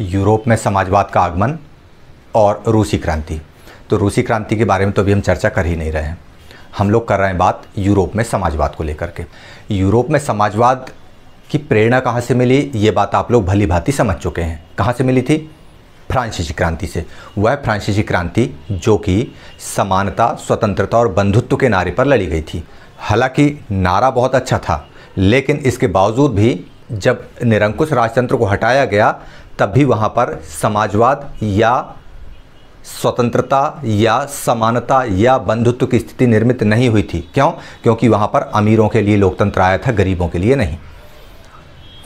Europe में समाजवाद का आगमन और रूसी क्रांति तो रूसी क्रांति के बारे में तो अभी हम चर्चा कर ही नहीं रहे हैं हम लोग कर रहे हैं बात यूरोप में समाजवाद को लेकर के यूरोप में समाजवाद की प्रेरणा कहाँ से मिली ये बात आप लोग भली भांति समझ चुके हैं कहाँ से मिली थी फ्रांसीसी क्रांति से वह फ्रांसीसी क्रांति जो कि समानता स्वतंत्रता और बंधुत्व के नारे पर लड़ी गई थी हालांकि नारा बहुत अच्छा था लेकिन इसके बावजूद भी जब निरंकुश राजतंत्र को हटाया गया तब भी वहाँ पर समाजवाद या स्वतंत्रता या समानता या बंधुत्व की स्थिति निर्मित नहीं हुई थी क्यों क्योंकि वहाँ पर अमीरों के लिए लोकतंत्र आया था गरीबों के लिए नहीं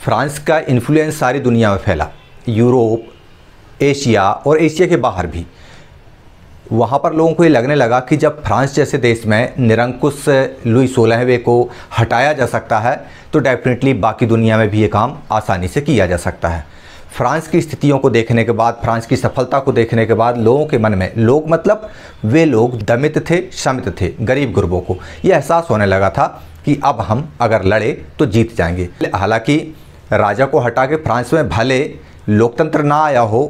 फ्रांस का इन्फ्लुएंस सारी दुनिया में फैला यूरोप एशिया और एशिया के बाहर भी वहाँ पर लोगों को ये लगने लगा कि जब फ्रांस जैसे देश में निरंकुश लुई सोलहवें को हटाया जा सकता है तो डेफिनेटली बाकी दुनिया में भी ये काम आसानी से किया जा सकता है फ्रांस की स्थितियों को देखने के बाद फ्रांस की सफलता को देखने के बाद लोगों के मन में लोग मतलब वे लोग दमित थे शमित थे गरीब गुरबों को यह एहसास होने लगा था कि अब हम अगर लड़े तो जीत जाएंगे हालांकि राजा को हटा के फ्रांस में भले लोकतंत्र ना आया हो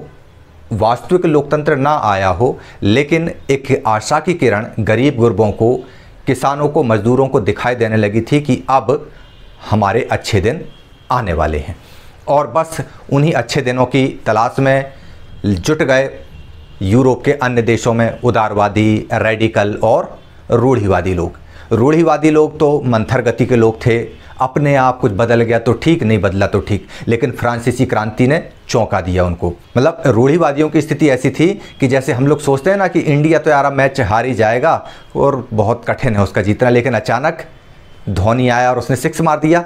वास्तविक लोकतंत्र ना आया हो लेकिन एक आशा की किरण गरीब गुरबों को किसानों को मजदूरों को दिखाई देने लगी थी कि अब हमारे अच्छे दिन आने वाले हैं और बस उन्हीं अच्छे दिनों की तलाश में जुट गए यूरोप के अन्य देशों में उदारवादी रेडिकल और रूढ़िवादी लोग रूढ़िवादी लोग तो मंथर गति के लोग थे अपने आप कुछ बदल गया तो ठीक नहीं बदला तो ठीक लेकिन फ्रांसीसी क्रांति ने चौंका दिया उनको मतलब रूढ़ीवादियों की स्थिति ऐसी थी कि जैसे हम लोग सोचते हैं ना कि इंडिया तो यार मैच हार ही जाएगा और बहुत कठिन है उसका जीतना लेकिन अचानक धोनी आया और उसने सिक्स मार दिया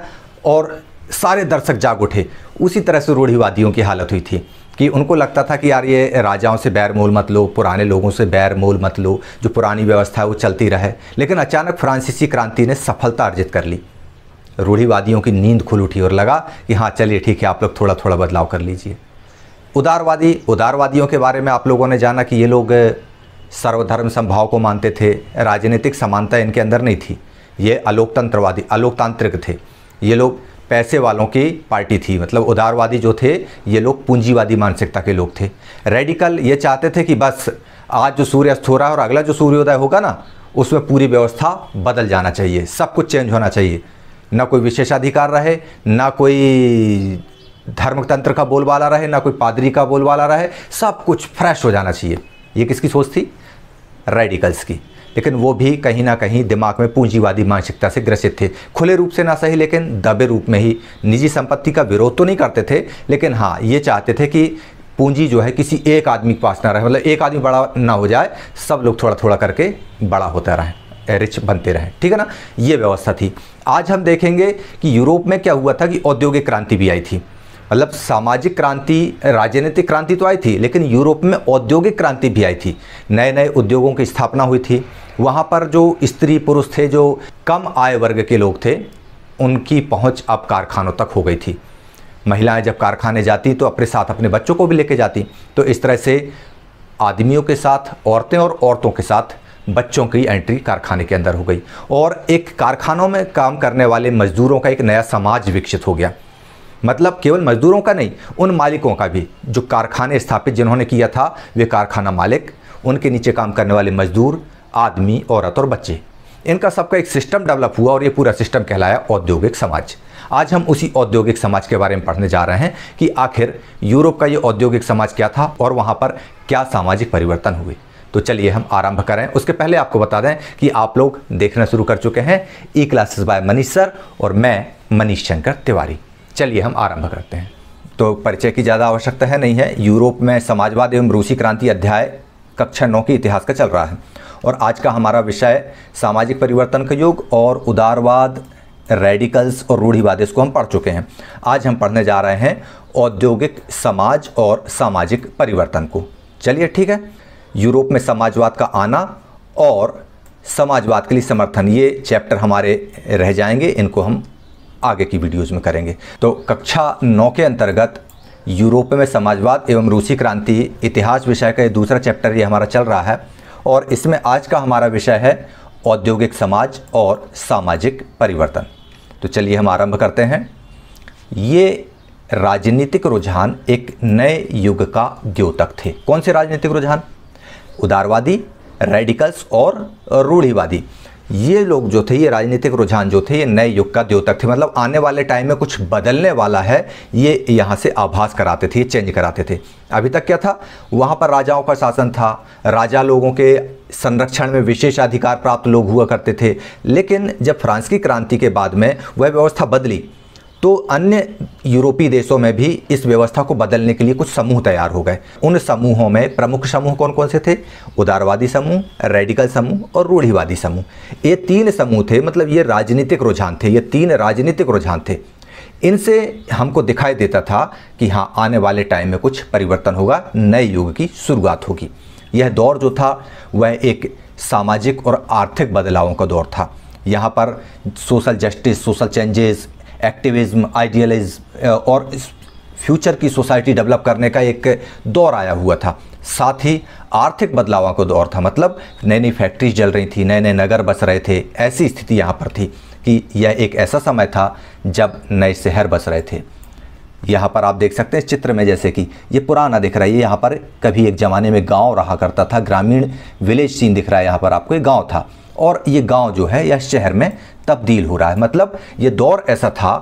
और सारे दर्शक जाग उठे उसी तरह से रूढ़ीवादियों की हालत हुई थी कि उनको लगता था कि यार ये राजाओं से बैर मोल मत लो पुराने लोगों से बैर मोल मत लो जो पुरानी व्यवस्था है वो चलती रहे लेकिन अचानक फ्रांसीसी क्रांति ने सफलता अर्जित कर ली रूढ़ीवादियों की नींद खुल उठी और लगा कि हाँ चलिए ठीक है आप लोग थोड़ा थोड़ा बदलाव कर लीजिए उदारवादी उदारवादियों के बारे में आप लोगों ने जाना कि ये लोग सर्वधर्म संभाव को मानते थे राजनीतिक समानता इनके अंदर नहीं थी ये अलोकतंत्रवादी अलोकतांत्रिक थे ये लोग पैसे वालों की पार्टी थी मतलब उदारवादी जो थे ये लोग पूंजीवादी मानसिकता के लोग थे रेडिकल ये चाहते थे कि बस आज जो सूर्यास्त हो रहा है और अगला जो सूर्योदय होगा ना उसमें पूरी व्यवस्था बदल जाना चाहिए सब कुछ चेंज होना चाहिए ना कोई विशेषाधिकार रहे ना कोई धर्मतंत्र का बोलबाला रहे ना कोई पादरी का बोलबाला रहे सब कुछ फ्रेश हो जाना चाहिए ये किसकी सोच थी रेडिकल्स की लेकिन वो भी कहीं ना कहीं दिमाग में पूंजीवादी मानसिकता से ग्रसित थे खुले रूप से ना सही लेकिन दबे रूप में ही निजी संपत्ति का विरोध तो नहीं करते थे लेकिन हाँ ये चाहते थे कि पूंजी जो है किसी एक आदमी के पास ना रहे मतलब एक आदमी बड़ा ना हो जाए सब लोग थोड़ा थोड़ा करके बड़ा होता रहें रिच बनते रहें ठीक है ना ये व्यवस्था थी आज हम देखेंगे कि यूरोप में क्या हुआ था कि औद्योगिक क्रांति भी आई थी मतलब सामाजिक क्रांति राजनीतिक क्रांति तो आई थी लेकिन यूरोप में औद्योगिक क्रांति भी आई थी नए नए उद्योगों की स्थापना हुई थी वहाँ पर जो स्त्री पुरुष थे जो कम आय वर्ग के लोग थे उनकी पहुँच अब कारखानों तक हो गई थी महिलाएं जब कारखाने जाती तो अपने साथ अपने बच्चों को भी लेके जाती तो इस तरह से आदमियों के साथ औरतें और औरतों के साथ बच्चों की एंट्री कारखाने के अंदर हो गई और एक कारखानों में काम करने वाले मजदूरों का एक नया समाज विकसित हो गया मतलब केवल मजदूरों का नहीं उन मालिकों का भी जो कारखाने स्थापित जिन्होंने किया था वे कारखाना मालिक उनके नीचे काम करने वाले मजदूर आदमी औरत और बच्चे इनका सबका एक सिस्टम डेवलप हुआ और ये पूरा सिस्टम कहलाया औद्योगिक समाज आज हम उसी औद्योगिक समाज के बारे में पढ़ने जा रहे हैं कि आखिर यूरोप का ये औद्योगिक समाज क्या था और वहाँ पर क्या सामाजिक परिवर्तन हुए तो चलिए हम आरंभ करें उसके पहले आपको बता दें कि आप लोग देखना शुरू कर चुके हैं E classes by Manish sir और मैं मनीष शंकर तिवारी चलिए हम आरंभ करते हैं तो परिचय की ज़्यादा आवश्यकता है नहीं है यूरोप में समाजवाद एवं रूसी क्रांति अध्याय कक्षा नौ के इतिहास का चल रहा है और आज का हमारा विषय सामाजिक परिवर्तन का युग और उदारवाद रेडिकल्स और रूढ़िवाद इसको हम पढ़ चुके हैं आज हम पढ़ने जा रहे हैं औद्योगिक समाज और सामाजिक परिवर्तन को चलिए ठीक है यूरोप में समाजवाद का आना और समाजवाद के लिए समर्थन ये चैप्टर हमारे रह जाएंगे इनको हम आगे की वीडियोज़ में करेंगे तो कक्षा नौ के अंतर्गत यूरोप में समाजवाद एवं रूसी क्रांति इतिहास विषय का ये दूसरा चैप्टर ये हमारा चल रहा है और इसमें आज का हमारा विषय है औद्योगिक समाज और सामाजिक परिवर्तन तो चलिए हम आरंभ करते हैं ये राजनीतिक रुझान एक नए युग का द्योतक थे कौन से राजनीतिक रुझान उदारवादी रेडिकल्स और रूढ़िवादी ये लोग जो थे ये राजनीतिक रुझान जो थे ये नए युग का द्योतक थे मतलब आने वाले टाइम में कुछ बदलने वाला है ये यहाँ से आभास कराते थे ये चेंज कराते थे अभी तक क्या था वहाँ पर राजाओं का शासन था राजा लोगों के संरक्षण में विशेष अधिकार प्राप्त लोग हुआ करते थे लेकिन जब फ्रांस की क्रांति के बाद में वह व्यवस्था बदली तो अन्य यूरोपीय देशों में भी इस व्यवस्था को बदलने के लिए कुछ समूह तैयार हो गए उन समूहों में प्रमुख समूह कौन कौन से थे उदारवादी समूह रेडिकल समूह और रूढ़िवादी समूह ये तीन समूह थे मतलब ये राजनीतिक रुझान थे ये तीन राजनीतिक रुझान थे इनसे हमको दिखाई देता था कि हाँ आने वाले टाइम में कुछ परिवर्तन होगा नए युग की शुरुआत होगी यह दौर जो था वह एक सामाजिक और आर्थिक बदलावों का दौर था यहाँ पर social justice social changes activism idealism uh, और इस फ्यूचर की सोसाइटी डेवलप करने का एक दौर आया हुआ था साथ ही आर्थिक बदलाव का दौर था मतलब नई नई फैक्ट्रीज जल रही थी नए नए नगर बस रहे थे ऐसी स्थिति यहाँ पर थी कि यह एक ऐसा समय था जब नए शहर बस रहे थे यहाँ पर आप देख सकते हैं चित्र में जैसे कि ये पुराना दिख रहा है ये यहाँ पर कभी एक ज़माने में गांव रहा करता था ग्रामीण विलेज सीन दिख रहा है यहाँ पर आपको ये गांव था और ये गांव जो है यह शहर में तब्दील हो रहा है मतलब ये दौर ऐसा था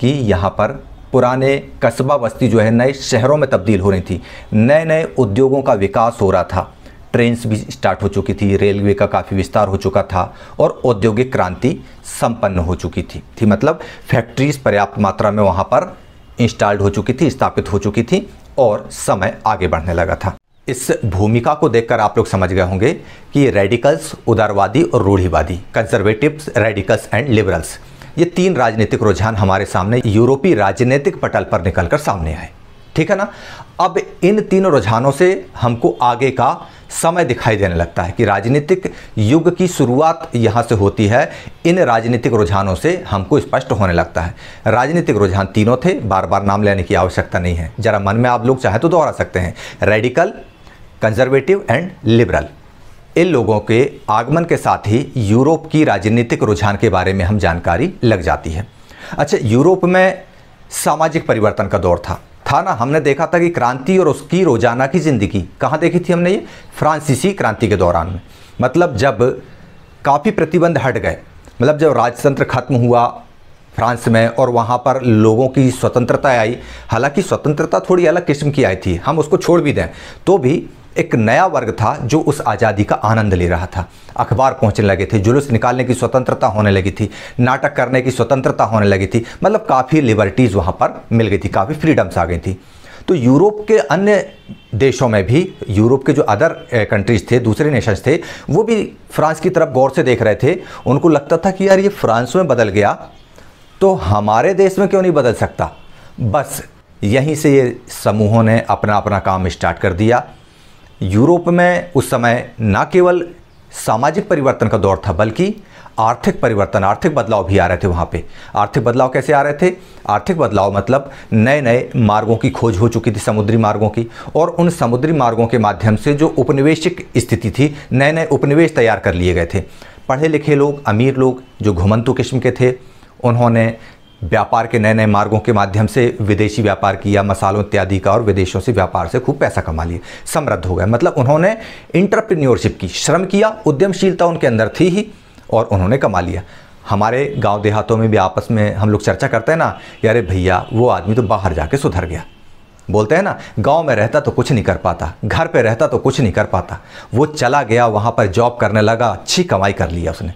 कि यहाँ पर पुराने कस्बा बस्ती जो है नए शहरों में तब्दील हो रही थी नए नए उद्योगों का विकास हो रहा था ट्रेन्स भी स्टार्ट हो चुकी थी रेलवे का काफ़ी विस्तार हो चुका था और औद्योगिक क्रांति संपन्न हो चुकी थी थी मतलब फैक्ट्रीज पर्याप्त मात्रा में वहाँ पर इंस्टॉल्ड हो चुकी थी स्थापित हो चुकी थी और समय आगे बढ़ने लगा था इस भूमिका को देखकर आप लोग समझ गए होंगे कि रेडिकल्स उदारवादी और रूढ़ीवादी कंजर्वेटिव्स रेडिकल्स एंड लिबरल्स ये तीन राजनीतिक रुझान हमारे सामने यूरोपीय राजनीतिक पटल पर निकलकर सामने आए ठीक है ना अब इन तीनों रुझानों से हमको आगे का समय दिखाई देने लगता है कि राजनीतिक युग की शुरुआत यहाँ से होती है इन राजनीतिक रुझानों से हमको स्पष्ट होने लगता है राजनीतिक रुझान तीनों थे बार बार नाम लेने की आवश्यकता नहीं है जरा मन में आप लोग चाहे तो दोहरा सकते हैं रेडिकल कंजर्वेटिव एंड लिबरल इन लोगों के आगमन के साथ ही यूरोप की राजनीतिक रुझान के बारे में हम जानकारी लग जाती है अच्छा यूरोप में सामाजिक परिवर्तन का दौर था था ना हमने देखा था कि क्रांति और उसकी रोजाना की ज़िंदगी कहाँ देखी थी हमने ये फ्रांसीसी क्रांति के दौरान में मतलब जब काफ़ी प्रतिबंध हट गए मतलब जब राजतंत्र खत्म हुआ फ्रांस में और वहाँ पर लोगों की स्वतंत्रता आई हालांकि स्वतंत्रता थोड़ी अलग किस्म की आई थी हम उसको छोड़ भी दें तो भी एक नया वर्ग था जो उस आज़ादी का आनंद ले रहा था अखबार पहुंचने लगे थे जुलूस निकालने की स्वतंत्रता होने लगी थी नाटक करने की स्वतंत्रता होने लगी थी मतलब काफ़ी लिबर्टीज़ वहाँ पर मिल गई थी काफ़ी फ्रीडम्स आ गई थी तो यूरोप के अन्य देशों में भी यूरोप के जो अदर कंट्रीज eh, थे दूसरे नेशंस थे वो भी फ्रांस की तरफ गौर से देख रहे थे उनको लगता था कि यार ये फ्रांस में बदल गया तो हमारे देश में क्यों नहीं बदल सकता बस यहीं से ये समूहों ने अपना अपना काम स्टार्ट कर दिया यूरोप में उस समय न केवल सामाजिक परिवर्तन का दौर था बल्कि आर्थिक परिवर्तन आर्थिक बदलाव भी आ रहे थे वहाँ पे आर्थिक बदलाव कैसे आ रहे थे आर्थिक बदलाव मतलब नए नए मार्गों की खोज हो चुकी थी समुद्री मार्गों की और उन समुद्री मार्गों के माध्यम से जो उपनिवेशिक स्थिति थी नए नए उपनिवेश तैयार कर लिए गए थे पढ़े लिखे लोग अमीर लोग जो घुमंतु किस्म के थे उन्होंने व्यापार के नए नए मार्गों के माध्यम से विदेशी व्यापार किया मसालों इत्यादि का और विदेशों से व्यापार से खूब पैसा कमा लिया समृद्ध हो गया मतलब उन्होंने इंटरप्रीन्योरशिप की श्रम किया उद्यमशीलता उनके अंदर थी ही और उन्होंने कमा लिया हमारे गांव देहातों में भी आपस में हम लोग चर्चा करते हैं ना यारे भैया वो आदमी तो बाहर जाके सुधर गया बोलते हैं ना गांव में रहता तो कुछ नहीं कर पाता घर पे रहता तो कुछ नहीं कर पाता वो चला गया वहाँ पर जॉब करने लगा अच्छी कमाई कर लिया उसने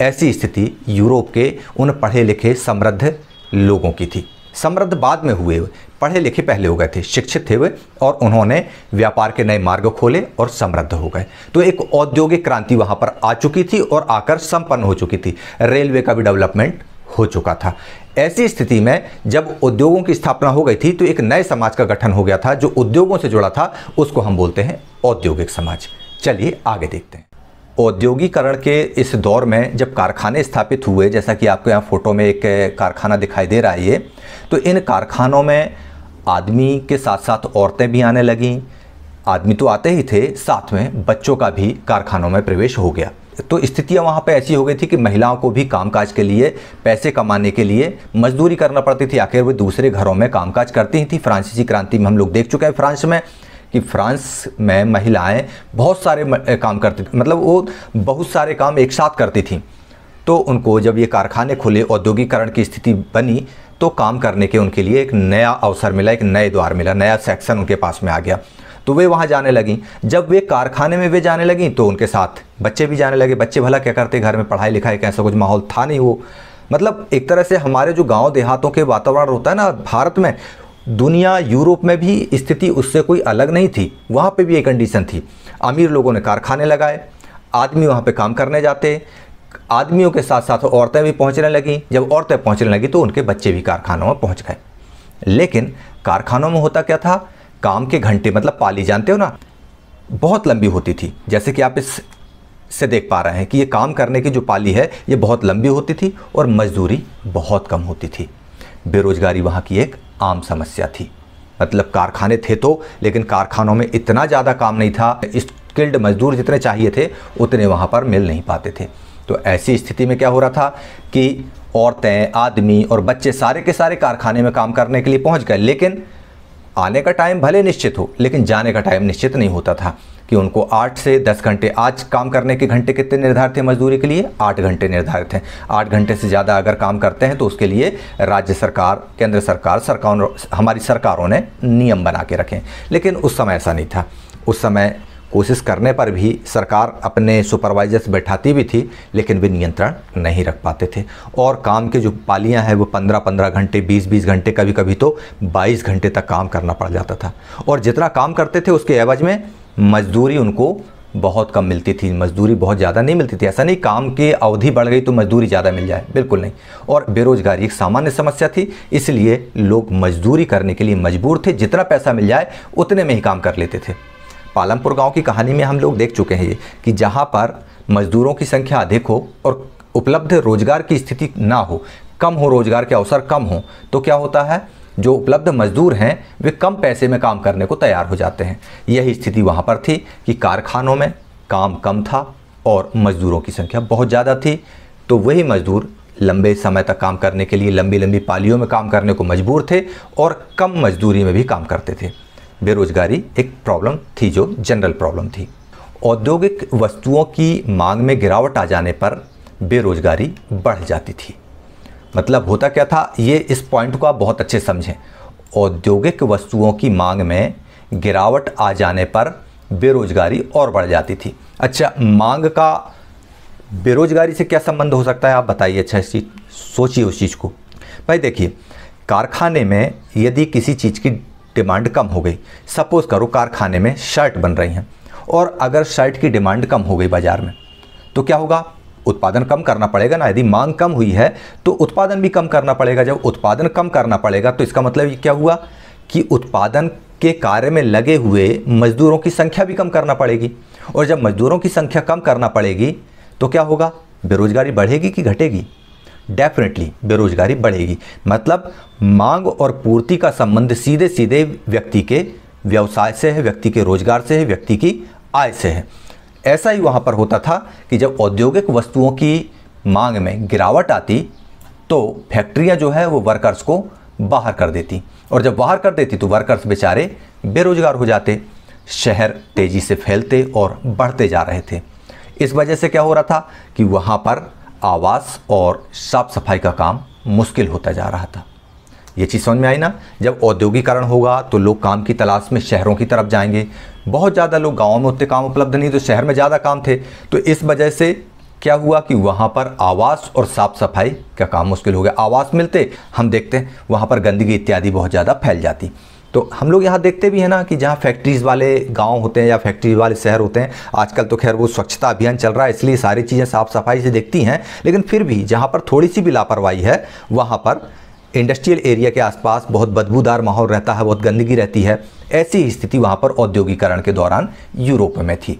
ऐसी स्थिति यूरोप के उन पढ़े लिखे समृद्ध लोगों की थी समृद्ध बाद में हुए पढ़े लिखे पहले हो गए थे शिक्षित थे वे और उन्होंने व्यापार के नए मार्ग खोले और समृद्ध हो गए तो एक औद्योगिक क्रांति वहाँ पर आ चुकी थी और आकर संपन्न हो चुकी थी रेलवे का भी डेवलपमेंट हो चुका था ऐसी स्थिति में जब उद्योगों की स्थापना हो गई थी तो एक नए समाज का गठन हो गया था जो उद्योगों से जुड़ा था उसको हम बोलते हैं औद्योगिक समाज चलिए आगे देखते हैं औद्योगिकरण के इस दौर में जब कारखाने स्थापित हुए जैसा कि आपको यहाँ फ़ोटो में एक कारखाना दिखाई दे रहा है ये तो इन कारखानों में आदमी के साथ साथ औरतें भी आने लगीं आदमी तो आते ही थे साथ में बच्चों का भी कारखानों में प्रवेश हो गया तो स्थितियाँ वहाँ पर ऐसी हो गई थी कि महिलाओं को भी कामकाज के लिए पैसे कमाने के लिए मजदूरी करना पड़ती थी आखिर वे दूसरे घरों में कामकाज करती ही थी फ्रांसीसी क्रांति में हम लोग देख चुके हैं फ्रांस में कि फ्रांस में महिलाएं बहुत सारे काम करती थी मतलब वो बहुत सारे काम एक साथ करती थीं तो उनको जब ये कारखाने खुले औद्योगिकरण की स्थिति बनी तो काम करने के उनके लिए एक नया अवसर मिला एक नए द्वार मिला नया सेक्शन उनके पास में आ गया तो वे वहाँ जाने लगी जब वे कारखाने में वे जाने लगीं तो उनके साथ बच्चे भी जाने लगे बच्चे भला क्या करते घर में पढ़ाई लिखाई कैसा कुछ माहौल था नहीं वो मतलब एक तरह से हमारे जो गांव देहातों के वातावरण होता है ना भारत में दुनिया यूरोप में भी स्थिति उससे कोई अलग नहीं थी वहाँ पे भी ये कंडीशन थी अमीर लोगों ने कारखाने लगाए आदमी वहाँ पे काम करने जाते आदमियों के साथ साथ औरतें भी पहुँचने लगीं जब औरतें पहुँचने लगीं तो उनके बच्चे भी कारखानों में पहुँच गए लेकिन कारखानों में होता क्या था काम के घंटे मतलब पाली जानते हो ना बहुत लंबी होती थी जैसे कि आप इस से देख पा रहे हैं कि ये काम करने की जो पाली है ये बहुत लंबी होती थी और मजदूरी बहुत कम होती थी बेरोज़गारी वहाँ की एक आम समस्या थी मतलब कारखाने थे तो लेकिन कारखानों में इतना ज़्यादा काम नहीं था स्किल्ड मजदूर जितने चाहिए थे उतने वहाँ पर मिल नहीं पाते थे तो ऐसी स्थिति में क्या हो रहा था कि औरतें आदमी और बच्चे सारे के सारे कारखाने में काम करने के लिए पहुँच गए लेकिन आने का टाइम भले निश्चित हो लेकिन जाने का टाइम निश्चित नहीं होता था कि उनको आठ से दस घंटे आज काम करने के घंटे कितने निर्धारित हैं मजदूरी के लिए आठ घंटे निर्धारित हैं आठ घंटे से ज़्यादा अगर काम करते हैं तो उसके लिए राज्य सरकार केंद्र सरकार सरकार हमारी सरकारों ने नियम बना के रखे लेकिन उस समय ऐसा नहीं था उस समय कोशिश करने पर भी सरकार अपने सुपरवाइजर्स बैठाती भी थी लेकिन वे नियंत्रण नहीं रख पाते थे और काम के जो पालियाँ हैं वो पंद्रह पंद्रह घंटे बीस बीस घंटे कभी कभी तो बाईस घंटे तक काम करना पड़ जाता था और जितना काम करते थे उसके एवज में मजदूरी उनको बहुत कम मिलती थी मजदूरी बहुत ज़्यादा नहीं मिलती थी ऐसा नहीं काम की अवधि बढ़ गई तो मजदूरी ज़्यादा मिल जाए बिल्कुल नहीं और बेरोजगारी एक सामान्य समस्या थी इसलिए लोग मजदूरी करने के लिए मजबूर थे जितना पैसा मिल जाए उतने में ही काम कर लेते थे पालमपुर गांव की कहानी में हम लोग देख चुके हैं कि जहां पर मजदूरों की संख्या अधिक हो और उपलब्ध रोजगार की स्थिति ना हो कम हो रोजगार के अवसर कम हो तो क्या होता है जो उपलब्ध मजदूर हैं वे कम पैसे में काम करने को तैयार हो जाते हैं यही स्थिति वहाँ पर थी कि कारखानों में काम कम था और मजदूरों की संख्या बहुत ज़्यादा थी तो वही मजदूर लंबे समय तक काम करने के लिए लंबी लंबी पालियों में काम करने को मजबूर थे और कम मजदूरी में भी काम करते थे बेरोजगारी एक प्रॉब्लम थी जो जनरल प्रॉब्लम थी औद्योगिक वस्तुओं की मांग में गिरावट आ जाने पर बेरोजगारी बढ़ जाती थी मतलब होता क्या था ये इस पॉइंट को आप बहुत अच्छे समझें औद्योगिक वस्तुओं की मांग में गिरावट आ जाने पर बेरोजगारी और बढ़ जाती थी अच्छा मांग का बेरोजगारी से क्या संबंध हो सकता है आप बताइए अच्छा इस चीज सोचिए उस चीज़ को भाई देखिए कारखाने में यदि किसी चीज़ की डिमांड कम हो गई सपोज़ करो कारखाने में शर्ट बन रही हैं और अगर शर्ट की डिमांड कम हो गई बाज़ार में तो क्या होगा उत्पादन कम करना पड़ेगा ना यदि मांग कम हुई है तो उत्पादन भी कम करना पड़ेगा जब उत्पादन कम करना पड़ेगा तो इसका मतलब क्या हुआ कि उत्पादन के कार्य में लगे हुए मजदूरों की संख्या भी कम करना पड़ेगी और जब मजदूरों की संख्या कम करना पड़ेगी तो क्या होगा बेरोजगारी बढ़ेगी कि घटेगी डेफिनेटली बेरोजगारी बढ़ेगी मतलब मांग और पूर्ति का संबंध सीधे सीधे व्यक्ति के व्यवसाय से है व्यक्ति के रोजगार से है व्यक्ति की आय से है ऐसा ही वहाँ पर होता था कि जब औद्योगिक वस्तुओं की मांग में गिरावट आती तो फैक्ट्रियाँ जो है वो वर्कर्स को बाहर कर देती और जब बाहर कर देती तो वर्कर्स बेचारे बेरोजगार हो जाते शहर तेज़ी से फैलते और बढ़ते जा रहे थे इस वजह से क्या हो रहा था कि वहाँ पर आवास और साफ सफाई का काम मुश्किल होता जा रहा था ये चीज़ समझ में आई ना जब औद्योगिकरण होगा तो लोग काम की तलाश में शहरों की तरफ जाएंगे बहुत ज़्यादा लोग गाँव में उतने काम उपलब्ध नहीं तो शहर में ज़्यादा काम थे तो इस वजह से क्या हुआ कि वहाँ पर आवास और साफ सफाई का काम मुश्किल हो गया आवास मिलते हम देखते हैं वहाँ पर गंदगी इत्यादि बहुत ज़्यादा फैल जाती तो हम लोग यहाँ देखते भी हैं ना कि जहाँ फैक्ट्रीज़ वाले गांव होते हैं या फैक्ट्रीज वाले शहर होते हैं आजकल तो खैर वो स्वच्छता अभियान चल रहा है इसलिए सारी चीज़ें साफ़ सफाई से देखती हैं लेकिन फिर भी जहाँ पर थोड़ी सी भी लापरवाही है वहाँ पर इंडस्ट्रियल एरिया के आसपास बहुत बदबूदार माहौल रहता है बहुत गंदगी रहती है ऐसी स्थिति वहाँ पर औद्योगिकरण के दौरान यूरोप में थी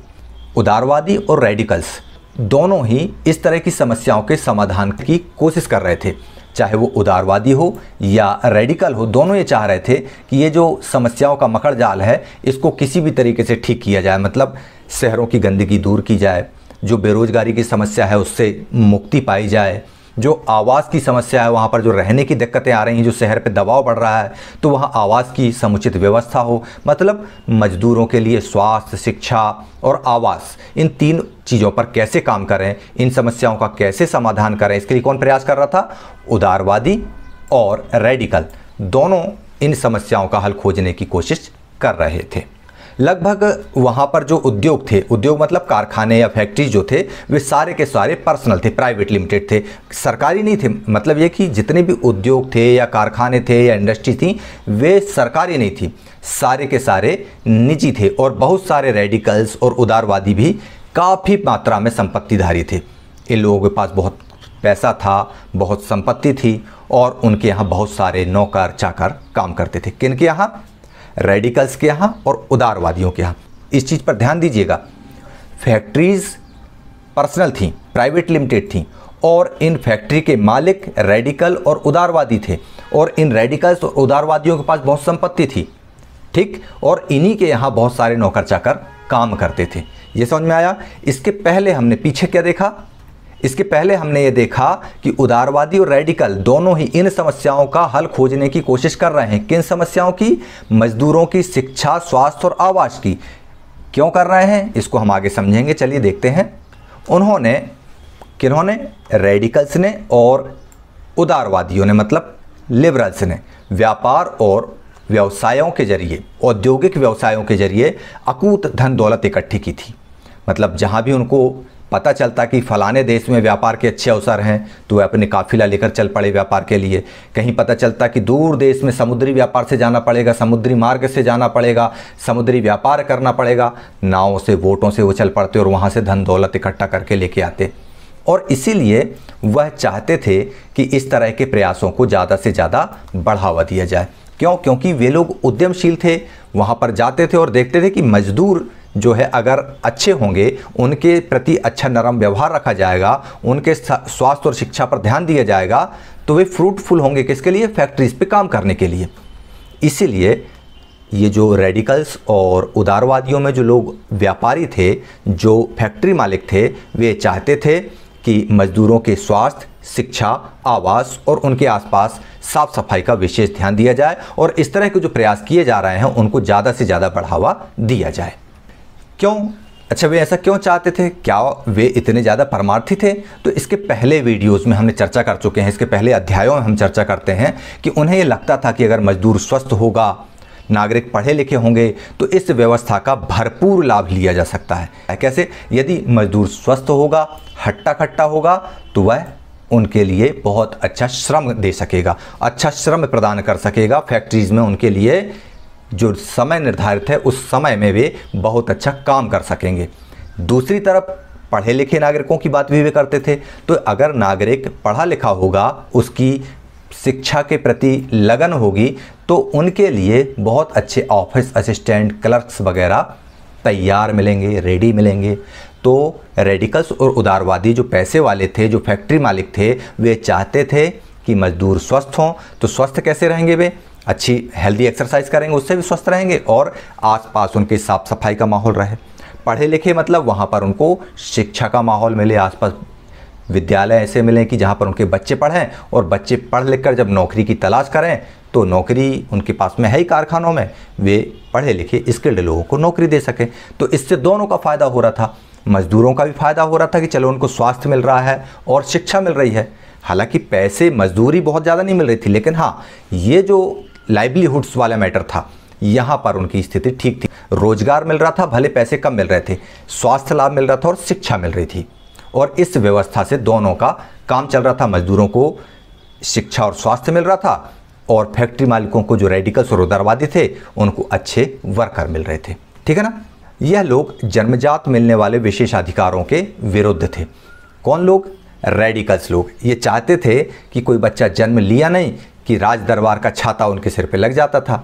उदारवादी और रेडिकल्स दोनों ही इस तरह की समस्याओं के समाधान की कोशिश कर रहे थे चाहे वो उदारवादी हो या रेडिकल हो दोनों ये चाह रहे थे कि ये जो समस्याओं का मकड़ जाल है इसको किसी भी तरीके से ठीक किया जाए मतलब शहरों की गंदगी दूर की जाए जो बेरोज़गारी की समस्या है उससे मुक्ति पाई जाए जो आवास की समस्या है वहाँ पर जो रहने की दिक्कतें आ रही हैं जो शहर पर दबाव बढ़ रहा है तो वहाँ आवास की समुचित व्यवस्था हो मतलब मजदूरों के लिए स्वास्थ्य शिक्षा और आवास इन तीन चीज़ों पर कैसे काम करें इन समस्याओं का कैसे समाधान करें इसके लिए कौन प्रयास कर रहा था उदारवादी और रेडिकल दोनों इन समस्याओं का हल खोजने की कोशिश कर रहे थे लगभग वहाँ पर जो उद्योग थे उद्योग मतलब कारखाने या फैक्ट्री जो थे वे सारे के सारे पर्सनल थे प्राइवेट लिमिटेड थे सरकारी नहीं थे मतलब ये कि जितने भी उद्योग थे या कारखाने थे या इंडस्ट्री थी वे सरकारी नहीं थी सारे के सारे निजी थे और बहुत सारे रेडिकल्स और उदारवादी भी काफ़ी मात्रा में संपत्तिधारी थे इन लोगों के पास बहुत पैसा था बहुत संपत्ति थी और उनके यहाँ बहुत सारे नौकर चाकर काम करते थे किन के यहाँ रेडिकल्स के यहाँ और उदारवादियों के यहाँ इस चीज़ पर ध्यान दीजिएगा फैक्ट्रीज़ पर्सनल थी प्राइवेट लिमिटेड थी और इन फैक्ट्री के मालिक रेडिकल और उदारवादी थे और इन रेडिकल्स और उदारवादियों के पास बहुत संपत्ति थी ठीक और इन्हीं के यहाँ बहुत सारे नौकर चाकर काम करते थे ये समझ में आया इसके पहले हमने पीछे क्या देखा इसके पहले हमने ये देखा कि उदारवादी और रेडिकल दोनों ही इन समस्याओं का हल खोजने की कोशिश कर रहे हैं किन समस्याओं की मजदूरों की शिक्षा स्वास्थ्य और आवास की क्यों कर रहे हैं इसको हम आगे समझेंगे चलिए देखते हैं उन्होंने किन्होंने रेडिकल्स ने और उदारवादियों ने मतलब लिबरल्स ने व्यापार और व्यवसायों के जरिए औद्योगिक व्यवसायों के जरिए अकूत धन दौलत इकट्ठी की थी मतलब जहाँ भी उनको पता चलता कि फ़लाने देश में व्यापार के अच्छे अवसर हैं तो वह अपने काफिला लेकर चल पड़े व्यापार के लिए कहीं पता चलता कि दूर देश में समुद्री व्यापार से जाना पड़ेगा समुद्री मार्ग से जाना पड़ेगा समुद्री व्यापार करना पड़ेगा नावों से वोटों से वो चल पड़ते और वहाँ से धन दौलत इकट्ठा करके लेके आते और इसीलिए वह चाहते थे कि इस तरह के प्रयासों को ज़्यादा से ज़्यादा बढ़ावा दिया जाए क्यों क्योंकि वे लोग उद्यमशील थे वहाँ पर जाते थे और देखते थे कि मजदूर जो है अगर अच्छे होंगे उनके प्रति अच्छा नरम व्यवहार रखा जाएगा उनके स्वास्थ्य और शिक्षा पर ध्यान दिया जाएगा तो वे फ्रूटफुल होंगे किसके लिए फैक्ट्रीज पे काम करने के लिए इसीलिए ये जो रेडिकल्स और उदारवादियों में जो लोग व्यापारी थे जो फैक्ट्री मालिक थे वे चाहते थे कि मजदूरों के स्वास्थ्य शिक्षा आवास और उनके आसपास साफ सफाई का विशेष ध्यान दिया जाए और इस तरह के जो प्रयास किए जा रहे हैं उनको ज़्यादा से ज़्यादा बढ़ावा दिया जाए क्यों अच्छा वे ऐसा क्यों चाहते थे क्या वे इतने ज़्यादा परमार्थी थे तो इसके पहले वीडियोस में हमने चर्चा कर चुके हैं इसके पहले अध्यायों में हम चर्चा करते हैं कि उन्हें ये लगता था कि अगर मजदूर स्वस्थ होगा नागरिक पढ़े लिखे होंगे तो इस व्यवस्था का भरपूर लाभ लिया जा सकता है कैसे यदि मजदूर स्वस्थ होगा हट्टा खट्टा होगा तो वह उनके लिए बहुत अच्छा श्रम दे सकेगा अच्छा श्रम प्रदान कर सकेगा फैक्ट्रीज़ में उनके लिए जो समय निर्धारित है उस समय में वे बहुत अच्छा काम कर सकेंगे दूसरी तरफ पढ़े लिखे नागरिकों की बात भी वे करते थे तो अगर नागरिक पढ़ा लिखा होगा उसकी शिक्षा के प्रति लगन होगी तो उनके लिए बहुत अच्छे ऑफिस असिस्टेंट क्लर्क्स वगैरह तैयार मिलेंगे रेडी मिलेंगे तो रेडिकल्स और उदारवादी जो पैसे वाले थे जो फैक्ट्री मालिक थे वे चाहते थे कि मजदूर स्वस्थ हों तो स्वस्थ कैसे रहेंगे वे अच्छी हेल्दी एक्सरसाइज करेंगे उससे भी स्वस्थ रहेंगे और आसपास उनकी साफ़ सफाई का माहौल रहे पढ़े लिखे मतलब वहाँ पर उनको शिक्षा का माहौल मिले आसपास विद्यालय ऐसे मिलें कि जहाँ पर उनके बच्चे पढ़ें और बच्चे पढ़ लिख कर जब नौकरी की तलाश करें तो नौकरी उनके पास में है ही कारखानों में वे पढ़े लिखे स्किल्ड लोगों को नौकरी दे सकें तो इससे दोनों का फ़ायदा हो रहा था मज़दूरों का भी फ़ायदा हो रहा था कि चलो उनको स्वास्थ्य मिल रहा है और शिक्षा मिल रही है हालांकि पैसे मजदूरी बहुत ज़्यादा नहीं मिल रही थी लेकिन हाँ ये जो लाइवलीहुड्स वाला मैटर था यहाँ पर उनकी स्थिति ठीक थी रोजगार मिल रहा था भले पैसे कम मिल रहे थे स्वास्थ्य लाभ मिल रहा था और शिक्षा मिल रही थी और इस व्यवस्था से दोनों का काम चल रहा था मजदूरों को शिक्षा और स्वास्थ्य मिल रहा था और फैक्ट्री मालिकों को जो रेडिकल्स और थे उनको अच्छे वर्कर मिल रहे थे ठीक है ना यह लोग जन्मजात मिलने वाले विशेषाधिकारों के विरुद्ध थे कौन लोग रेडिकल्स लोग ये चाहते थे कि कोई बच्चा जन्म लिया नहीं कि राज दरबार का छाता उनके सिर पर लग जाता था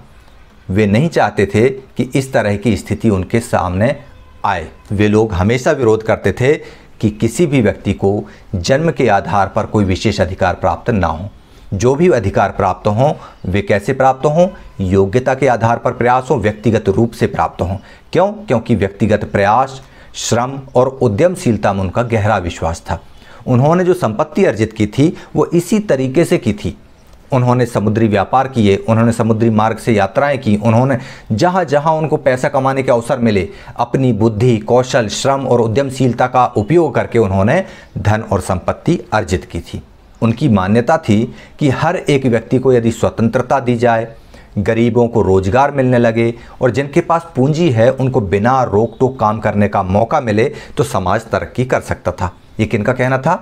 वे नहीं चाहते थे कि इस तरह की स्थिति उनके सामने आए वे लोग हमेशा विरोध करते थे कि किसी भी व्यक्ति को जन्म के आधार पर कोई विशेष अधिकार प्राप्त ना हो जो भी अधिकार प्राप्त हों वे कैसे प्राप्त हों योग्यता के आधार पर प्रयास हों व्यक्तिगत रूप से प्राप्त हों क्यों क्योंकि व्यक्तिगत प्रयास श्रम और उद्यमशीलता में उनका गहरा विश्वास था उन्होंने जो संपत्ति अर्जित की थी वो इसी तरीके से की थी उन्होंने समुद्री व्यापार किए उन्होंने समुद्री मार्ग से यात्राएं की उन्होंने जहाँ जहाँ उनको पैसा कमाने के अवसर मिले अपनी बुद्धि कौशल श्रम और उद्यमशीलता का उपयोग करके उन्होंने धन और संपत्ति अर्जित की थी उनकी मान्यता थी कि हर एक व्यक्ति को यदि स्वतंत्रता दी जाए गरीबों को रोजगार मिलने लगे और जिनके पास पूंजी है उनको बिना रोक टोक काम करने का मौका मिले तो समाज तरक्की कर सकता था ये किनका कहना था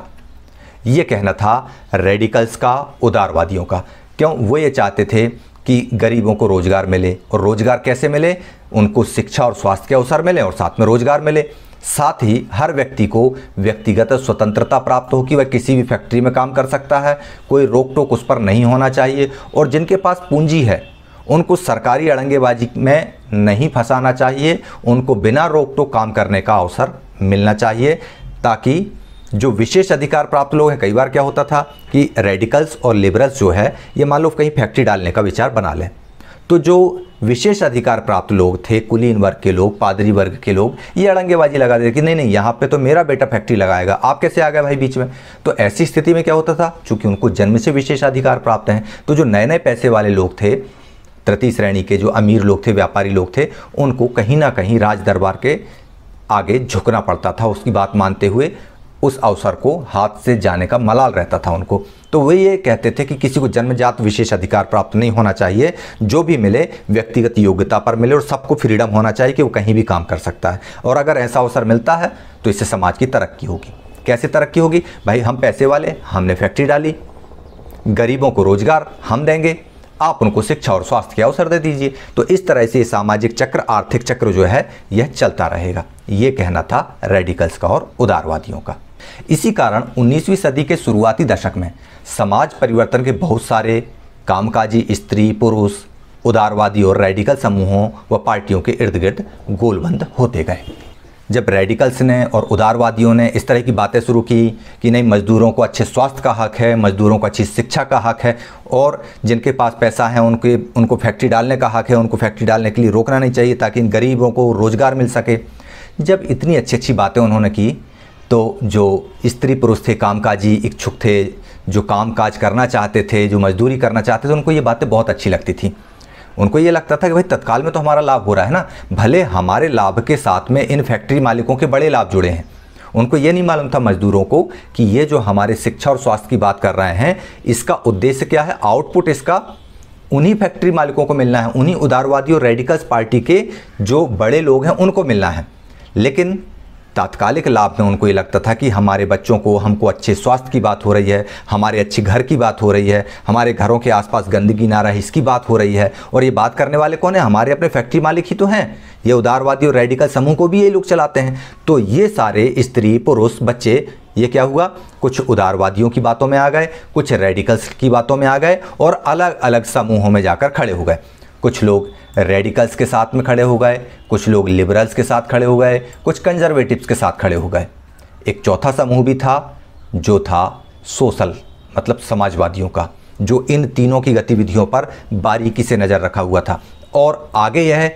ये कहना था रेडिकल्स का उदारवादियों का क्यों वो ये चाहते थे कि गरीबों को रोज़गार मिले और रोज़गार कैसे मिले उनको शिक्षा और स्वास्थ्य के अवसर मिले और साथ में रोज़गार मिले साथ ही हर व्यक्ति को व्यक्तिगत स्वतंत्रता प्राप्त हो कि वह किसी भी फैक्ट्री में काम कर सकता है कोई रोक टोक उस पर नहीं होना चाहिए और जिनके पास पूंजी है उनको सरकारी अड़ंगेबाजी में नहीं फंसाना चाहिए उनको बिना रोक टोक काम करने का अवसर मिलना चाहिए ताकि जो विशेष अधिकार प्राप्त लोग हैं कई बार क्या होता था कि रेडिकल्स और लिबरल्स जो है ये मान लो कहीं फैक्ट्री डालने का विचार बना लें तो जो विशेष अधिकार प्राप्त लोग थे कुलीन वर्ग के लोग पादरी वर्ग के लोग ये अड़ंगेबाजी लगा देते कि नहीं नहीं यहाँ पे तो मेरा बेटा फैक्ट्री लगाएगा आप कैसे आ गए भाई बीच में तो ऐसी स्थिति में क्या होता था चूंकि उनको जन्म से विशेष अधिकार प्राप्त हैं तो जो नए नए पैसे वाले लोग थे तृतीय श्रेणी के जो अमीर लोग थे व्यापारी लोग थे उनको कहीं ना कहीं राज दरबार के आगे झुकना पड़ता था उसकी बात मानते हुए उस अवसर को हाथ से जाने का मलाल रहता था उनको तो वे ये कहते थे कि किसी को जन्मजात विशेष अधिकार प्राप्त नहीं होना चाहिए जो भी मिले व्यक्तिगत योग्यता पर मिले और सबको फ्रीडम होना चाहिए कि वो कहीं भी काम कर सकता है और अगर ऐसा अवसर मिलता है तो इससे समाज की तरक्की होगी कैसे तरक्की होगी भाई हम पैसे वाले हमने फैक्ट्री डाली गरीबों को रोजगार हम देंगे आप उनको शिक्षा और स्वास्थ्य के अवसर दे दीजिए तो इस तरह से सामाजिक चक्र आर्थिक चक्र जो है यह चलता रहेगा ये कहना था रेडिकल्स का और उदारवादियों का इसी कारण 19वीं सदी के शुरुआती दशक में समाज परिवर्तन के बहुत सारे कामकाजी स्त्री पुरुष उदारवादी और रेडिकल समूहों व पार्टियों के इर्द गिर्द गोलबंद होते गए जब रेडिकल्स ने और उदारवादियों ने इस तरह की बातें शुरू की कि नहीं मजदूरों को अच्छे स्वास्थ्य का हक है मजदूरों को अच्छी शिक्षा का हक है और जिनके पास पैसा है उनके उनको फैक्ट्री डालने का हक है उनको फैक्ट्री डालने के लिए रोकना नहीं चाहिए ताकि इन गरीबों को रोज़गार मिल सके जब इतनी अच्छी अच्छी बातें उन्होंने की तो जो स्त्री पुरुष थे कामकाजी इच्छुक थे जो काम काज करना चाहते थे जो मजदूरी करना चाहते थे उनको ये बातें बहुत अच्छी लगती थी उनको ये लगता था कि भाई तत्काल में तो हमारा लाभ हो रहा है ना भले हमारे लाभ के साथ में इन फैक्ट्री मालिकों के बड़े लाभ जुड़े हैं उनको ये नहीं मालूम था मजदूरों को कि ये जो हमारे शिक्षा और स्वास्थ्य की बात कर रहे हैं इसका उद्देश्य क्या है आउटपुट इसका उन्हीं फैक्ट्री मालिकों को मिलना है उन्हीं उदारवादी और रेडिकल्स पार्टी के जो बड़े लोग हैं उनको मिलना है लेकिन तात्कालिक लाभ में उनको ये लगता था कि हमारे बच्चों को हमको अच्छे स्वास्थ्य की बात हो रही है हमारे अच्छे घर की बात हो रही है हमारे घरों के आसपास गंदगी ना रहे इसकी बात हो रही है और ये बात करने वाले कौन है हमारे अपने फैक्ट्री मालिक ही तो हैं ये उदारवादी और रेडिकल समूह को भी ये लोग चलाते हैं तो ये सारे स्त्री पुरुष बच्चे ये क्या हुआ कुछ उदारवादियों की बातों में आ गए कुछ रेडिकल्स की बातों में आ गए और अलग अलग समूहों में जाकर खड़े हो गए कुछ लोग रेडिकल्स के साथ में खड़े हो गए कुछ लोग लिबरल्स के साथ खड़े हो गए कुछ कंजर्वेटिव्स के साथ खड़े हो गए एक चौथा समूह भी था जो था सोशल मतलब समाजवादियों का जो इन तीनों की गतिविधियों पर बारीकी से नज़र रखा हुआ था और आगे यह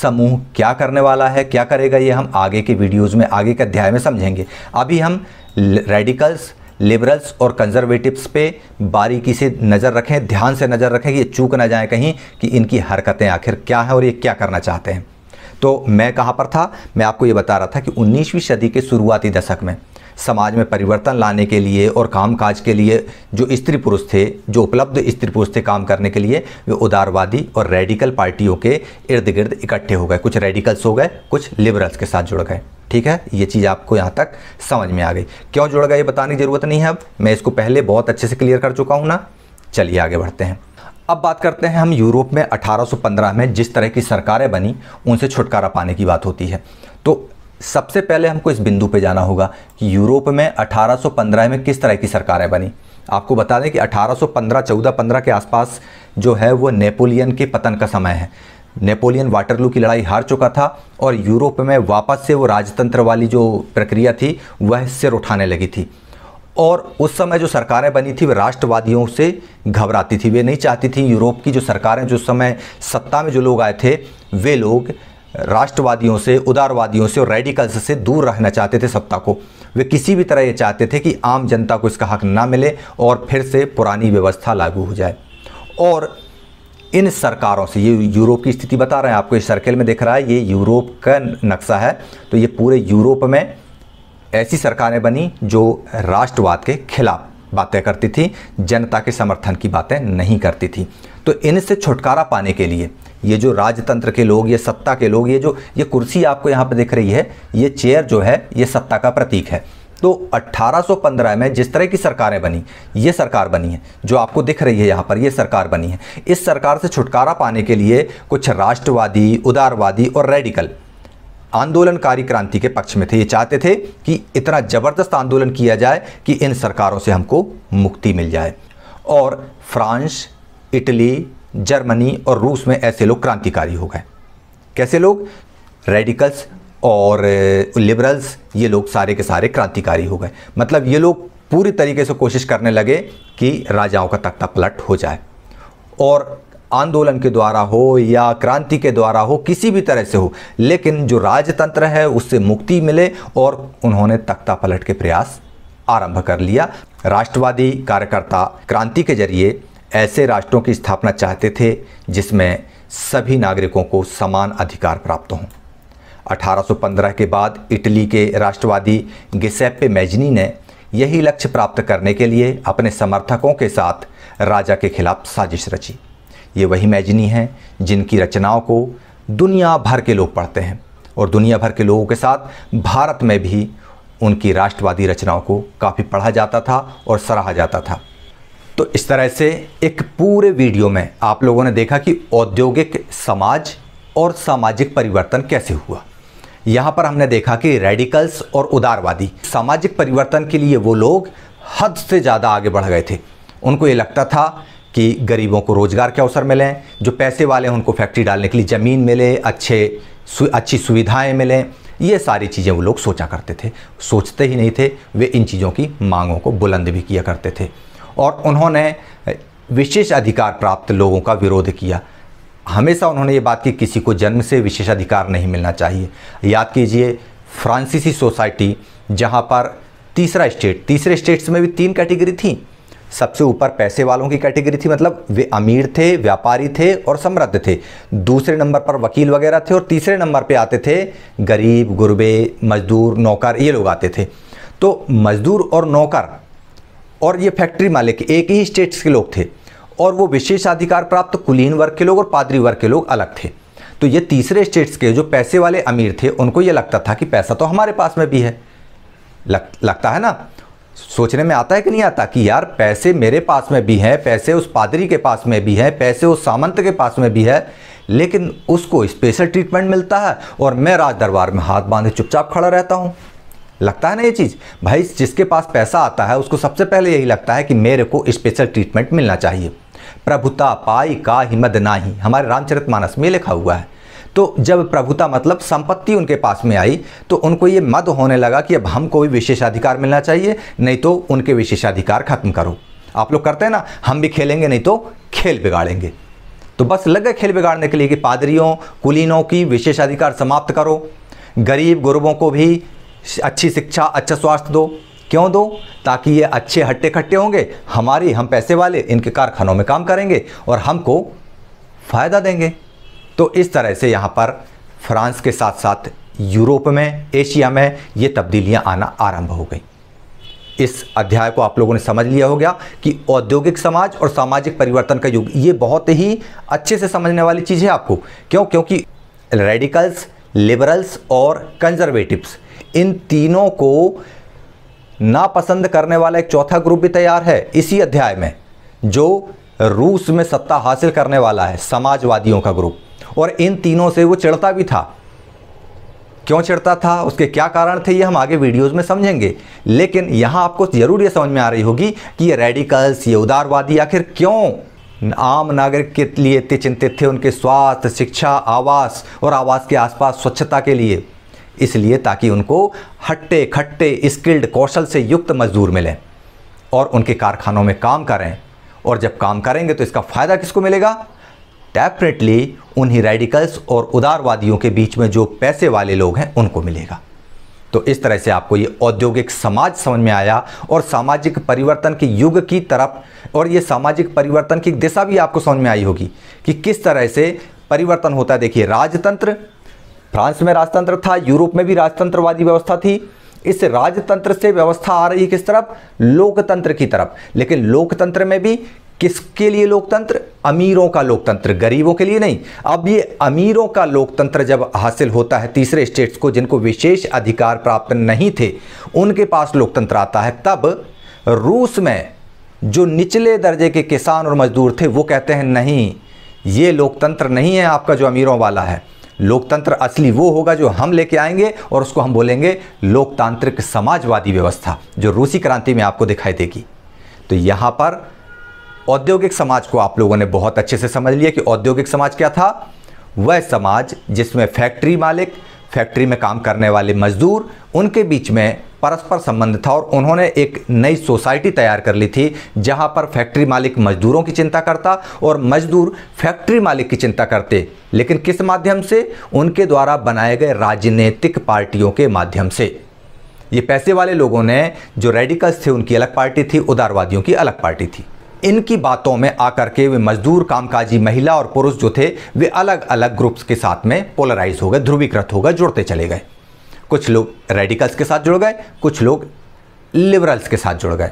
समूह क्या करने वाला है क्या करेगा ये हम आगे के वीडियोज़ में आगे के अध्याय में समझेंगे अभी हम रेडिकल्स लिबरल्स और कंजर्वेटिव्स पे बारीकी से नज़र रखें ध्यान से नज़र रखें कि ये चूक ना जाए कहीं कि इनकी हरकतें आखिर क्या है और ये क्या करना चाहते हैं तो मैं कहाँ पर था मैं आपको ये बता रहा था कि 19वीं सदी के शुरुआती दशक में समाज में परिवर्तन लाने के लिए और काम काज के लिए जो स्त्री पुरुष थे जो उपलब्ध स्त्री पुरुष थे काम करने के लिए वे उदारवादी और रेडिकल पार्टियों के इर्द गिर्द इकट्ठे हो गए कुछ रेडिकल्स हो गए कुछ लिबरल्स के साथ जुड़ गए ठीक है ये चीज़ आपको यहाँ तक समझ में आ गई क्यों जुड़ गया ये बताने की ज़रूरत नहीं है अब मैं इसको पहले बहुत अच्छे से क्लियर कर चुका हूँ ना चलिए आगे बढ़ते हैं अब बात करते हैं हम यूरोप में 1815 में जिस तरह की सरकारें बनी उनसे छुटकारा पाने की बात होती है तो सबसे पहले हमको इस बिंदु पे जाना होगा कि यूरोप में 1815 में किस तरह की सरकारें बनी आपको बता दें कि 1815 14 15 के आसपास जो है वो नेपोलियन के पतन का समय है नेपोलियन वाटरलू की लड़ाई हार चुका था और यूरोप में वापस से वो राजतंत्र वाली जो प्रक्रिया थी वह सिर उठाने लगी थी और उस समय जो सरकारें बनी थी वे राष्ट्रवादियों से घबराती थी वे नहीं चाहती थी यूरोप की जो सरकारें जो समय सत्ता में जो लोग आए थे वे लोग राष्ट्रवादियों से उदारवादियों से और रेडिकल्स से दूर रहना चाहते थे सत्ता को वे किसी भी तरह ये चाहते थे कि आम जनता को इसका हक ना मिले और फिर से पुरानी व्यवस्था लागू हो जाए और इन सरकारों से ये यूरोप की स्थिति बता रहे हैं आपको इस सर्किल में दिख रहा है ये यूरोप का नक्शा है तो ये पूरे यूरोप में ऐसी सरकारें बनी जो राष्ट्रवाद के खिलाफ बातें करती थी जनता के समर्थन की बातें नहीं करती थी तो इनसे छुटकारा पाने के लिए ये जो राजतंत्र के लोग ये सत्ता के लोग ये जो ये कुर्सी आपको यहाँ पर दिख रही है ये चेयर जो है ये सत्ता का प्रतीक है तो 1815 में जिस तरह की सरकारें बनी ये सरकार बनी है जो आपको दिख रही है यहाँ पर ये सरकार बनी है इस सरकार से छुटकारा पाने के लिए कुछ राष्ट्रवादी उदारवादी और रेडिकल आंदोलनकारी क्रांति के पक्ष में थे ये चाहते थे कि इतना ज़बरदस्त आंदोलन किया जाए कि इन सरकारों से हमको मुक्ति मिल जाए और फ्रांस इटली जर्मनी और रूस में ऐसे लोग क्रांतिकारी हो गए कैसे लोग रेडिकल्स और लिबरल्स ये लोग सारे के सारे क्रांतिकारी हो गए मतलब ये लोग पूरी तरीके से कोशिश करने लगे कि राजाओं का तख्ता पलट हो जाए और आंदोलन के द्वारा हो या क्रांति के द्वारा हो किसी भी तरह से हो लेकिन जो राजतंत्र है उससे मुक्ति मिले और उन्होंने तख्ता पलट के प्रयास आरंभ कर लिया राष्ट्रवादी कार्यकर्ता क्रांति के जरिए ऐसे राष्ट्रों की स्थापना चाहते थे जिसमें सभी नागरिकों को समान अधिकार प्राप्त हों 1815 के बाद इटली के राष्ट्रवादी गिसेप्पे मैजनी ने यही लक्ष्य प्राप्त करने के लिए अपने समर्थकों के साथ राजा के खिलाफ साजिश रची ये वही मैजनी हैं जिनकी रचनाओं को दुनिया भर के लोग पढ़ते हैं और दुनिया भर के लोगों के साथ भारत में भी उनकी राष्ट्रवादी रचनाओं को काफ़ी पढ़ा जाता था और सराहा जाता था तो इस तरह से एक पूरे वीडियो में आप लोगों ने देखा कि औद्योगिक समाज और सामाजिक परिवर्तन कैसे हुआ यहाँ पर हमने देखा कि रेडिकल्स और उदारवादी सामाजिक परिवर्तन के लिए वो लोग हद से ज़्यादा आगे बढ़ गए थे उनको ये लगता था कि गरीबों को रोज़गार के अवसर मिलें जो पैसे वाले हैं उनको फैक्ट्री डालने के लिए ज़मीन मिले अच्छे सु, अच्छी सुविधाएं मिलें ये सारी चीज़ें वो लोग सोचा करते थे सोचते ही नहीं थे वे इन चीज़ों की मांगों को बुलंद भी किया करते थे और उन्होंने विशेष अधिकार प्राप्त लोगों का विरोध किया हमेशा उन्होंने ये बात की किसी को जन्म से विशेषाधिकार नहीं मिलना चाहिए याद कीजिए फ्रांसीसी सोसाइटी जहाँ पर तीसरा स्टेट तीसरे स्टेट्स में भी तीन कैटेगरी थी सबसे ऊपर पैसे वालों की कैटेगरी थी मतलब वे अमीर थे व्यापारी थे और समृद्ध थे दूसरे नंबर पर वकील वगैरह थे और तीसरे नंबर पे आते थे गरीब गुरबे मजदूर नौकर ये लोग आते थे तो मजदूर और नौकर और ये फैक्ट्री मालिक एक ही स्टेट्स के लोग थे और वो विशेष अधिकार प्राप्त कुलीन वर्ग के लोग और पादरी वर्ग के लोग अलग थे तो ये तीसरे स्टेट्स के जो पैसे वाले अमीर थे उनको ये लगता था कि पैसा तो हमारे पास में भी है लग, लगता है ना सोचने में आता है कि नहीं आता कि यार पैसे मेरे पास में भी हैं पैसे उस पादरी के पास में भी हैं पैसे उस सामंत के पास में भी है लेकिन उसको स्पेशल ट्रीटमेंट मिलता है और मैं राज दरबार में हाथ बांधे चुपचाप खड़ा रहता हूँ लगता है ना ये चीज़ भाई जिसके पास पैसा आता है उसको सबसे पहले यही लगता है कि मेरे को स्पेशल ट्रीटमेंट मिलना चाहिए प्रभुता पाई का हिमद नाही हमारे रामचरित मानस में लिखा हुआ है तो जब प्रभुता मतलब संपत्ति उनके पास में आई तो उनको ये मद होने लगा कि अब हमको भी विशेषाधिकार मिलना चाहिए नहीं तो उनके विशेषाधिकार खत्म करो आप लोग करते हैं ना हम भी खेलेंगे नहीं तो खेल बिगाड़ेंगे तो बस लग गए खेल बिगाड़ने के लिए कि पादरियों कुलीनों की विशेषाधिकार समाप्त करो गरीब गुरबों को भी अच्छी शिक्षा अच्छा स्वास्थ्य दो क्यों दो ताकि ये अच्छे हट्टे खट्टे होंगे हमारी हम पैसे वाले इनके कारखानों में काम करेंगे और हमको फ़ायदा देंगे तो इस तरह से यहाँ पर फ्रांस के साथ साथ यूरोप में एशिया में ये तब्दीलियाँ आना आरंभ हो गई इस अध्याय को आप लोगों ने समझ लिया हो गया कि औद्योगिक समाज और सामाजिक परिवर्तन का युग ये बहुत ही अच्छे से समझने वाली चीज़ है आपको क्यों क्योंकि रेडिकल्स लिबरल्स और कंजर्वेटिव्स इन तीनों को नापसंद करने वाला एक चौथा ग्रुप भी तैयार है इसी अध्याय में जो रूस में सत्ता हासिल करने वाला है समाजवादियों का ग्रुप और इन तीनों से वो चिड़ता भी था क्यों चिड़ता था उसके क्या कारण थे ये हम आगे वीडियोस में समझेंगे लेकिन यहाँ आपको जरूर ये समझ में आ रही होगी कि ये रेडिकल्स ये उदारवादी आखिर क्यों आम नागरिक के लिए इतने चिंतित थे उनके स्वास्थ्य शिक्षा आवास और आवास के आसपास स्वच्छता के लिए इसलिए ताकि उनको हट्टे खट्टे स्किल्ड कौशल से युक्त मजदूर मिलें और उनके कारखानों में काम करें और जब काम करेंगे तो इसका फ़ायदा किसको मिलेगा डेफिनेटली उन्हीं रेडिकल्स और उदारवादियों के बीच में जो पैसे वाले लोग हैं उनको मिलेगा तो इस तरह से आपको ये औद्योगिक समाज समझ में आया और सामाजिक परिवर्तन के युग की तरफ और ये सामाजिक परिवर्तन की दिशा भी आपको समझ में आई होगी कि किस तरह से परिवर्तन होता है देखिए राजतंत्र फ्रांस में राजतंत्र था यूरोप में भी राजतंत्रवादी व्यवस्था थी इस राजतंत्र से व्यवस्था आ रही किस तरफ लोकतंत्र की तरफ लेकिन लोकतंत्र में भी किसके लिए लोकतंत्र अमीरों का लोकतंत्र गरीबों के लिए नहीं अब ये अमीरों का लोकतंत्र जब हासिल होता है तीसरे स्टेट्स को जिनको विशेष अधिकार प्राप्त नहीं थे उनके पास लोकतंत्र आता है तब रूस में जो निचले दर्जे के किसान और मजदूर थे वो कहते हैं नहीं ये लोकतंत्र नहीं है आपका जो अमीरों वाला है लोकतंत्र असली वो होगा जो हम लेके आएंगे और उसको हम बोलेंगे लोकतांत्रिक समाजवादी व्यवस्था जो रूसी क्रांति में आपको दिखाई देगी तो यहाँ पर औद्योगिक समाज को आप लोगों ने बहुत अच्छे से समझ लिया कि औद्योगिक समाज क्या था वह समाज जिसमें फैक्ट्री मालिक फैक्ट्री में काम करने वाले मजदूर उनके बीच में परस्पर संबंध था और उन्होंने एक नई सोसाइटी तैयार कर ली थी जहां पर फैक्ट्री मालिक मजदूरों की चिंता करता और मजदूर फैक्ट्री मालिक की चिंता करते लेकिन किस माध्यम से उनके द्वारा बनाए गए राजनीतिक पार्टियों के माध्यम से ये पैसे वाले लोगों ने जो रेडिकल्स थे उनकी अलग पार्टी थी उदारवादियों की अलग पार्टी थी इनकी बातों में आकर के वे मजदूर कामकाजी महिला और पुरुष जो थे वे अलग अलग ग्रुप्स के साथ में पोलराइज हो गए ध्रुवीकृत हो गए जुड़ते चले गए कुछ लोग रेडिकल्स के साथ जुड़ गए कुछ लोग लिबरल्स के साथ जुड़ गए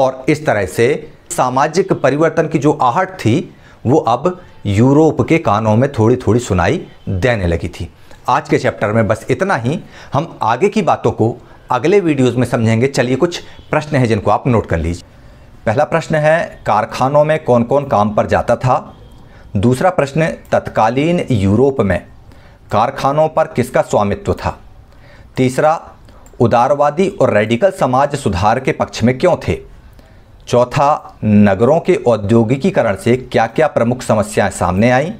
और इस तरह से सामाजिक परिवर्तन की जो आहट थी वो अब यूरोप के कानों में थोड़ी थोड़ी सुनाई देने लगी थी आज के चैप्टर में बस इतना ही हम आगे की बातों को अगले वीडियोज़ में समझेंगे चलिए कुछ प्रश्न हैं जिनको आप नोट कर लीजिए पहला प्रश्न है कारखानों में कौन कौन काम पर जाता था दूसरा प्रश्न तत्कालीन यूरोप में कारखानों पर किसका स्वामित्व था तीसरा उदारवादी और रेडिकल समाज सुधार के पक्ष में क्यों थे चौथा नगरों के औद्योगिकीकरण से क्या क्या प्रमुख समस्याएं सामने आईं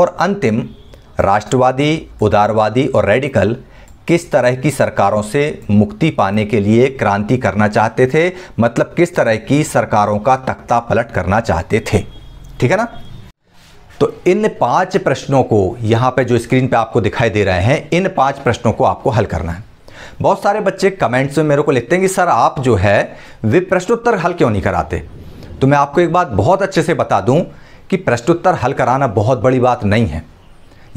और अंतिम राष्ट्रवादी उदारवादी और रेडिकल किस तरह की सरकारों से मुक्ति पाने के लिए क्रांति करना चाहते थे मतलब किस तरह की सरकारों का तख्ता पलट करना चाहते थे ठीक है ना तो इन पांच प्रश्नों को यहाँ पे जो स्क्रीन पे आपको दिखाई दे रहे हैं इन पांच प्रश्नों को आपको हल करना है बहुत सारे बच्चे कमेंट्स में मेरे को लिखते हैं कि सर आप जो है वे प्रश्नोत्तर हल क्यों नहीं कराते तो मैं आपको एक बात बहुत अच्छे से बता दूं कि प्रश्नोत्तर हल कराना बहुत बड़ी बात नहीं है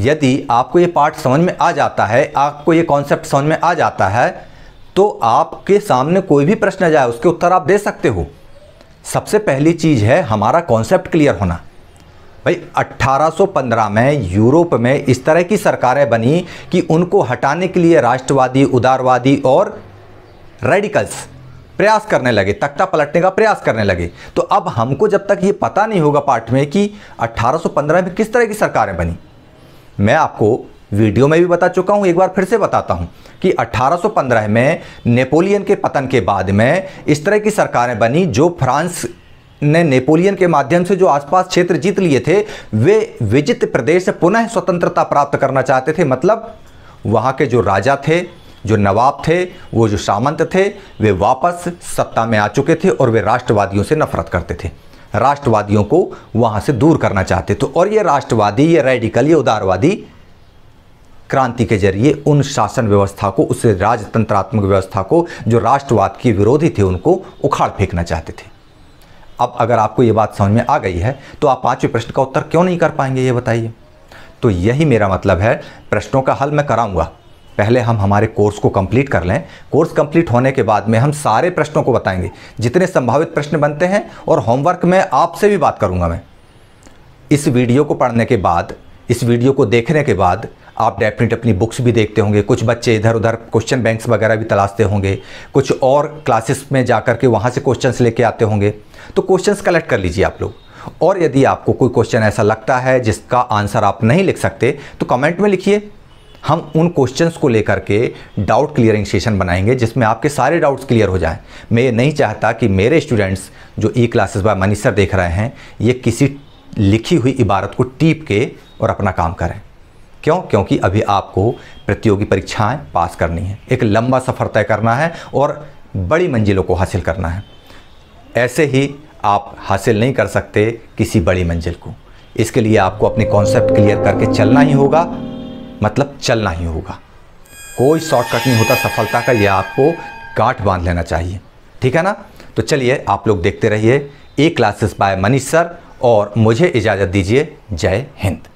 यदि आपको ये पार्ट समझ में आ जाता है आपको ये कॉन्सेप्ट समझ में आ जाता है तो आपके सामने कोई भी प्रश्न आ जाए उसके उत्तर आप दे सकते हो सबसे पहली चीज़ है हमारा कॉन्सेप्ट क्लियर होना भाई 1815 में यूरोप में इस तरह की सरकारें बनी कि उनको हटाने के लिए राष्ट्रवादी उदारवादी और रेडिकल्स प्रयास करने लगे तख्ता पलटने का प्रयास करने लगे तो अब हमको जब तक ये पता नहीं होगा पाठ में कि 1815 में किस तरह की सरकारें बनी मैं आपको वीडियो में भी बता चुका हूँ एक बार फिर से बताता हूँ कि 1815 में नेपोलियन के पतन के बाद में इस तरह की सरकारें बनी जो फ्रांस ने नेपोलियन के माध्यम से जो आसपास क्षेत्र जीत लिए थे वे विजित प्रदेश से पुनः स्वतंत्रता प्राप्त करना चाहते थे मतलब वहाँ के जो राजा थे जो नवाब थे वो जो सामंत थे वे वापस सत्ता में आ चुके थे और वे राष्ट्रवादियों से नफरत करते थे राष्ट्रवादियों को वहां से दूर करना चाहते थे और ये राष्ट्रवादी ये रेडिकल ये उदारवादी क्रांति के जरिए उन शासन व्यवस्था को उस राजतंत्रात्मक व्यवस्था को जो राष्ट्रवाद के विरोधी थे उनको उखाड़ फेंकना चाहते थे अब अगर आपको ये बात समझ में आ गई है तो आप पांचवें प्रश्न का उत्तर क्यों नहीं कर पाएंगे ये बताइए तो यही मेरा मतलब है प्रश्नों का हल मैं कराऊंगा पहले हम हमारे कोर्स को कंप्लीट कर लें कोर्स कंप्लीट होने के बाद में हम सारे प्रश्नों को बताएंगे जितने संभावित प्रश्न बनते हैं और होमवर्क में आपसे भी बात करूँगा मैं इस वीडियो को पढ़ने के बाद इस वीडियो को देखने के बाद आप डेफिनेट अपनी बुक्स भी देखते होंगे कुछ बच्चे इधर उधर क्वेश्चन बैंक्स वगैरह भी तलाशते होंगे कुछ और क्लासेस में जा कर के वहाँ से क्वेश्चंस लेके आते होंगे तो क्वेश्चंस कलेक्ट कर लीजिए आप लोग और यदि आपको कोई क्वेश्चन ऐसा लगता है जिसका आंसर आप नहीं लिख सकते तो कमेंट में लिखिए हम उन क्वेश्चंस को लेकर के डाउट क्लियरिंग सेशन बनाएंगे जिसमें आपके सारे डाउट्स क्लियर हो जाएं मैं ये नहीं चाहता कि मेरे स्टूडेंट्स जो ई क्लासेस बाय मनीष देख रहे हैं ये किसी लिखी हुई इबारत को टीप के और अपना काम करें क्यों क्योंकि अभी आपको प्रतियोगी परीक्षाएं पास करनी है एक लंबा सफ़र तय करना है और बड़ी मंजिलों को हासिल करना है ऐसे ही आप हासिल नहीं कर सकते किसी बड़ी मंजिल को इसके लिए आपको अपने कॉन्सेप्ट क्लियर करके चलना ही होगा मतलब चलना ही होगा कोई शॉर्टकट नहीं होता सफलता का यह आपको गांठ बांध लेना चाहिए ठीक है ना तो चलिए आप लोग देखते रहिए A classes by Manish sir और मुझे इजाज़त दीजिए जय हिंद